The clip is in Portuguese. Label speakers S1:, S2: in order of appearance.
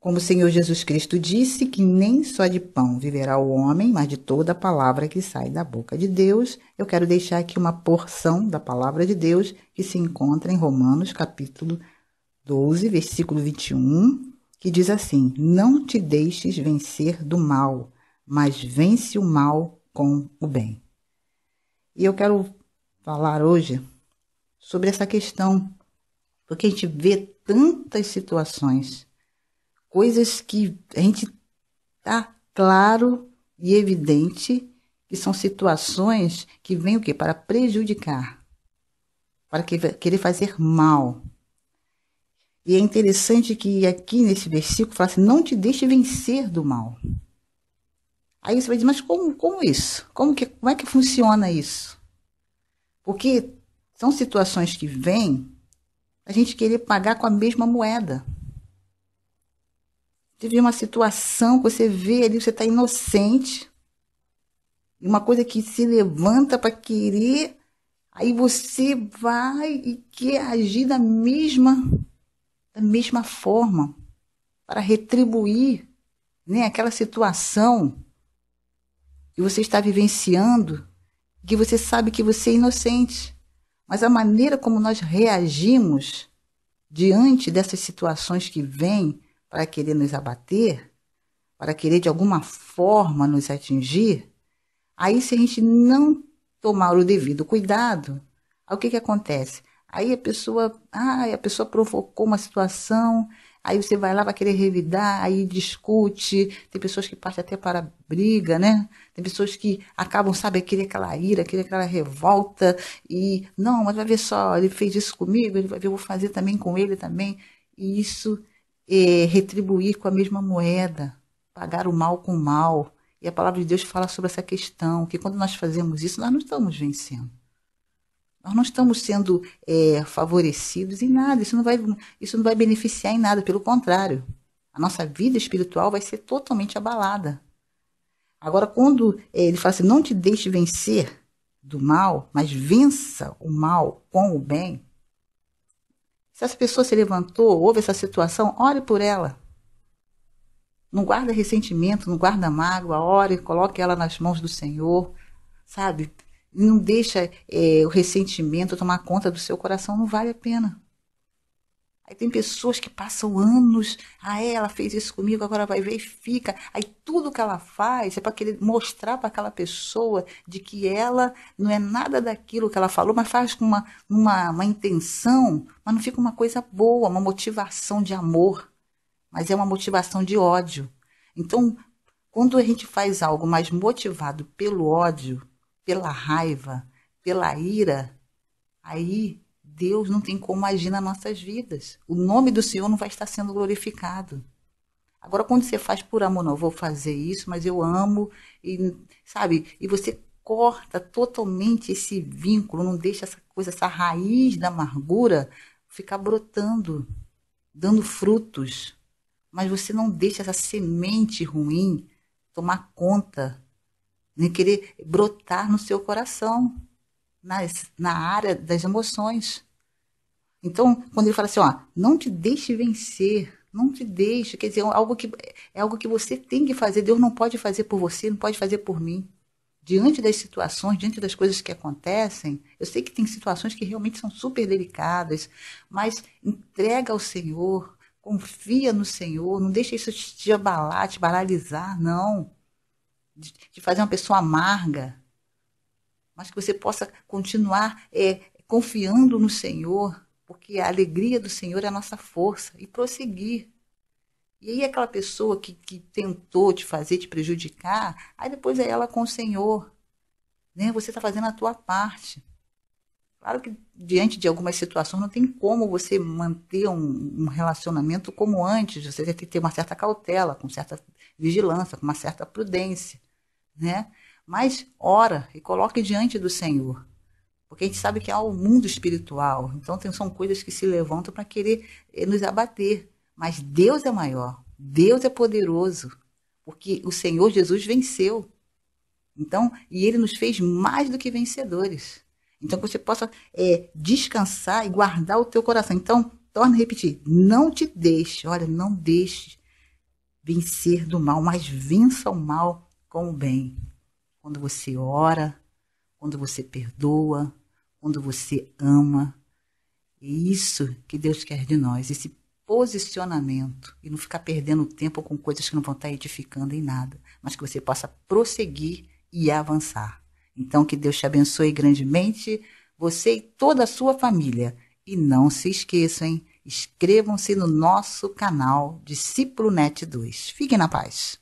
S1: Como o Senhor Jesus Cristo disse que nem só de pão viverá o homem, mas de toda a palavra que sai da boca de Deus, eu quero deixar aqui uma porção da palavra de Deus que se encontra em Romanos capítulo 12, versículo 21, que diz assim: Não te deixes vencer do mal, mas vence o mal com o bem. E eu quero falar hoje sobre essa questão, porque a gente vê tantas situações coisas que a gente tá claro e evidente que são situações que vêm o quê? Para prejudicar, para que, querer fazer mal. E é interessante que aqui nesse versículo fala assim: não te deixe vencer do mal. Aí você vai dizer, mas como, como isso? Como, que, como é que funciona isso? Porque são situações que vêm a gente querer pagar com a mesma moeda de uma situação que você vê ali, você está inocente. Uma coisa que se levanta para querer, aí você vai e quer agir da mesma, da mesma forma, para retribuir né, aquela situação que você está vivenciando, que você sabe que você é inocente. Mas a maneira como nós reagimos diante dessas situações que vêm, para querer nos abater, para querer de alguma forma nos atingir, aí se a gente não tomar o devido cuidado, o que, que acontece? Aí a pessoa, ah, a pessoa provocou uma situação, aí você vai lá, vai querer revidar, aí discute, tem pessoas que partem até para briga, né? Tem pessoas que acabam, sabe, querer aquela ira, querer aquela revolta, e não, mas vai ver só, ele fez isso comigo, ele vai ver, eu vou fazer também com ele também, e isso é, retribuir com a mesma moeda, pagar o mal com o mal. E a palavra de Deus fala sobre essa questão, que quando nós fazemos isso, nós não estamos vencendo. Nós não estamos sendo é, favorecidos em nada, isso não, vai, isso não vai beneficiar em nada, pelo contrário. A nossa vida espiritual vai ser totalmente abalada. Agora, quando é, ele fala assim, não te deixe vencer do mal, mas vença o mal com o bem, se essa pessoa se levantou, houve essa situação, ore por ela. Não guarda ressentimento, não guarda mágoa, ore, coloque ela nas mãos do Senhor, sabe? Não deixa é, o ressentimento tomar conta do seu coração, não vale a pena. Aí tem pessoas que passam anos, ah, é, ela fez isso comigo, agora vai ver e fica. Aí tudo que ela faz é para querer mostrar para aquela pessoa de que ela não é nada daquilo que ela falou, mas faz com uma, uma, uma intenção, mas não fica uma coisa boa, uma motivação de amor, mas é uma motivação de ódio. Então, quando a gente faz algo mais motivado pelo ódio, pela raiva, pela ira, aí Deus não tem como agir nas nossas vidas. O nome do Senhor não vai estar sendo glorificado. Agora, quando você faz por amor, não, vou fazer isso, mas eu amo, e sabe? E você corta totalmente esse vínculo, não deixa essa coisa, essa raiz da amargura ficar brotando, dando frutos. Mas você não deixa essa semente ruim tomar conta, nem querer brotar no seu coração, na área das emoções. Então, quando ele fala assim, ó, não te deixe vencer, não te deixe, quer dizer, é algo que, é algo que você tem que fazer, Deus não pode fazer por você, não pode fazer por mim. Diante das situações, diante das coisas que acontecem, eu sei que tem situações que realmente são super delicadas, mas entrega ao Senhor, confia no Senhor, não deixa isso te abalar, te paralisar, não. De, de fazer uma pessoa amarga, mas que você possa continuar é, confiando no Senhor, porque a alegria do Senhor é a nossa força e prosseguir. E aí aquela pessoa que, que tentou te fazer, te prejudicar, aí depois é ela com o Senhor. Né? Você está fazendo a tua parte. Claro que diante de algumas situações não tem como você manter um, um relacionamento como antes. Você tem que ter uma certa cautela, com certa vigilância, com uma certa prudência. Né? Mas ora e coloque diante do Senhor. Porque a gente sabe que há o um mundo espiritual. Então, tem, são coisas que se levantam para querer eh, nos abater. Mas Deus é maior. Deus é poderoso. Porque o Senhor Jesus venceu. Então, e ele nos fez mais do que vencedores. Então, que você possa é, descansar e guardar o teu coração. Então, torna a repetir. Não te deixe, olha, não deixe vencer do mal, mas vença o mal com o bem. Quando você ora, quando você perdoa, quando você ama. É isso que Deus quer de nós, esse posicionamento e não ficar perdendo tempo com coisas que não vão estar edificando em nada, mas que você possa prosseguir e avançar. Então, que Deus te abençoe grandemente, você e toda a sua família. E não se esqueçam, hein? inscrevam-se no nosso canal Discípulo Net 2. Fiquem na paz.